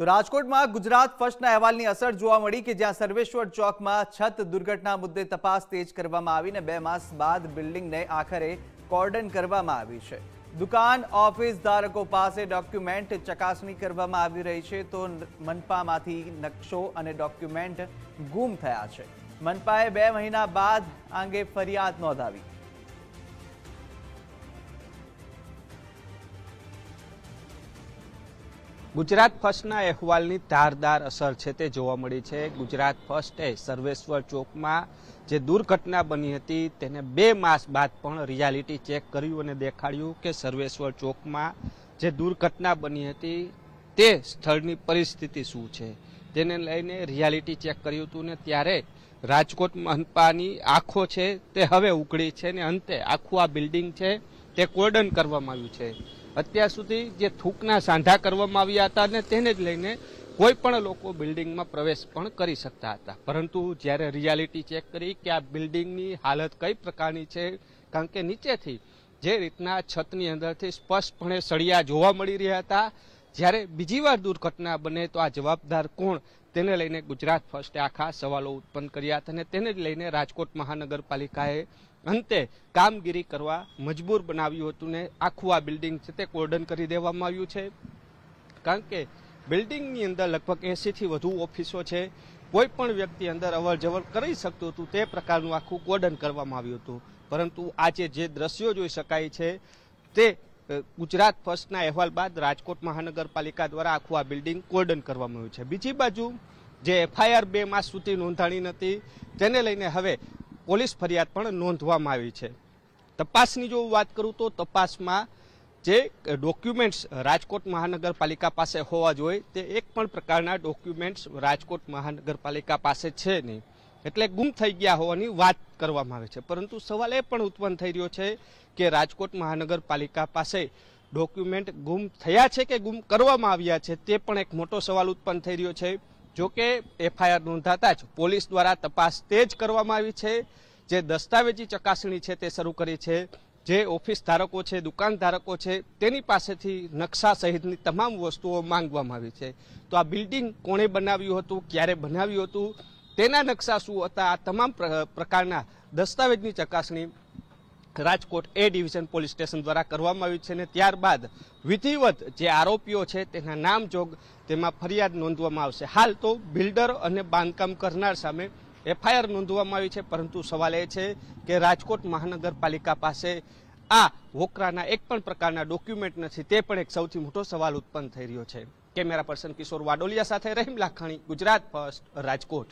તો રાજકોટમાં ગુજરાત ફર્સ્ટના અહેવાલની અસર જોવા મળી કે જ્યાં સર્વેશ્વર ચોકમાં છત દુર્ઘટના મુદ્દે તપાસ તેજ કરવામાં આવીને બે માસ બાદ બિલ્ડિંગને આખરે કોર્ડન કરવામાં આવી છે દુકાન ઓફિસ ધારકો પાસે ડોક્યુમેન્ટ ચકાસણી કરવામાં આવી રહી છે તો મનપામાંથી નકશો અને ડોક્યુમેન્ટ ગુમ થયા છે મનપાએ બે મહિના બાદ આ અંગે ફરિયાદ નોંધાવી ગુજરાત ફર્સ્ટના અહેવાલની ધારદાર અસર છે તે જોવા મળી છે ગુજરાત ફર્સ્ટે સર્વેશ્વર ચોકમાં જે દુર્ઘટના બની હતી તેને બે માસ બાદ પણ રિયાલિટી ચેક કર્યું અને દેખાડ્યું કે સર્વેશ્વર ચોકમાં જે દુર્ઘટના બની હતી તે સ્થળની પરિસ્થિતિ શું છે તેને લઈને રિયાલિટી ચેક કર્યું હતું ને ત્યારે રાજકોટ મનપાની આંખો છે તે હવે ઉકળી છે ને અંતે આખું આ બિલ્ડિંગ છે તે કોર્ડન કરવામાં આવ્યું છે અત્યાર સુધી જે થૂકના સાંધા કરવામાં આવ્યા હતા અને તેને જ લઈને કોઈ પણ લોકો બિલ્ડિંગમાં પ્રવેશ પણ કરી શકતા હતા પરંતુ જ્યારે રિયાલિટી ચેક કરી કે આ બિલ્ડિંગની હાલત કઈ પ્રકારની છે કારણ કે નીચેથી જે રીતના છતની અંદરથી સ્પષ્ટપણે સળિયા જોવા મળી રહ્યા હતા જ્યારે બીજી વાર દુર્ઘટના બને તો આ જવાબદાર કોણ તેને લઈને ગુજરાત ફર્સ્ટે આખા સવાલો ઉત્પન્ન કર્યા હતા અને તેને લઈને રાજકોટ મહાનગરપાલિકાએ અંતે કામગીરી કરવા મજબૂર બનાવ્યું હતું ને આખું આ બિલ્ડિંગ છે તે કોર્ડન કરી દેવામાં આવ્યું છે કારણ કે બિલ્ડિંગની અંદર લગભગ એંસીથી વધુ ઓફિસો છે કોઈ પણ વ્યક્તિ અંદર અવર જવર કરી શકતું હતું તે પ્રકારનું આખું કોર્ડન કરવામાં આવ્યું હતું પરંતુ આજે જે દ્રશ્યો જોઈ શકાય છે તે ગુજરાત ફર્સ્ટના અહેવાલ બાદ રાજકોટ મહાનગરપાલિકા દ્વારા આખું આ બિલ્ડિંગ કોર્ડન કરવામાં આવ્યું છે બીજી બાજુ જે એફઆઈઆર બે માસ સુધી નોંધાણી નથી તેને લઈને હવે પોલીસ ફરિયાદ પણ નોંધવામાં આવી છે તપાસની જો વાત કરું તો તપાસમાં જે ડોક્યુમેન્ટ્સ રાજકોટ મહાનગરપાલિકા પાસે હોવા જોઈએ તે એક પણ પ્રકારના ડોક્યુમેન્ટ્સ રાજકોટ મહાનગરપાલિકા પાસે છે નહીં એટલે ગુમ થઈ ગયા હોવાની વાત કરવામાં આવે છે પરંતુ સવાલ એ પણ ઉત્પન્ન થઈ રહ્યો છે કે રાજકોટ મહાનગરપાલિકા પાસે ડોક્યુમેન્ટ ગુમ થયા છે કે ગુમ કરવામાં આવ્યા છે તે પણ એક મોટો સવાલ ઉત્પન્ન થઈ રહ્યો છે જો કે એફઆઈઆર નોંધાતા જ પોલીસ દ્વારા તપાસ તે જ કરવામાં આવી છે જે દસ્તાવેજી ચકાસણી છે તે શરૂ કરી છે જે ઓફિસ ધારકો છે દુકાન ધારકો છે તેની પાસેથી નકશા સહિતની તમામ વસ્તુઓ માંગવામાં આવી છે તો આ બિલ્ડિંગ કોણે બનાવ્યું હતું ક્યારે બનાવ્યું હતું તેના નકશા શું હતા આ તમામ પ્રકારના દસ્તાવેજની ચકાસણી Rajkot A division police station દ્વારા કરવામાં આવી છે અને ત્યારબાદ વિધિવત જે આરોપીઓ છે તેના નામ જોગ તેમાં ફરિયાદ નોંધવામાં આવશે હાલ તો બિલ્ડર અને બાંધકામ કરનાર સામે એફઆઈઆર નોંધવામાં આવી છે પરંતુ સવાલ એ છે કે રાજકોટ મહાનગરપાલિકા પાસે આ વોકરાના એક પણ પ્રકારના ડોક્યુમેન્ટ નથી તે પણ એક સૌથી મોટો સવાલ ઉત્પન્ન થઈ રહ્યો છે કેમેરા પર્સન કિશોર વાડોલિયા સાથે રહીમ લાખાણી ગુજરાત ફર્સ્ટ રાજકોટ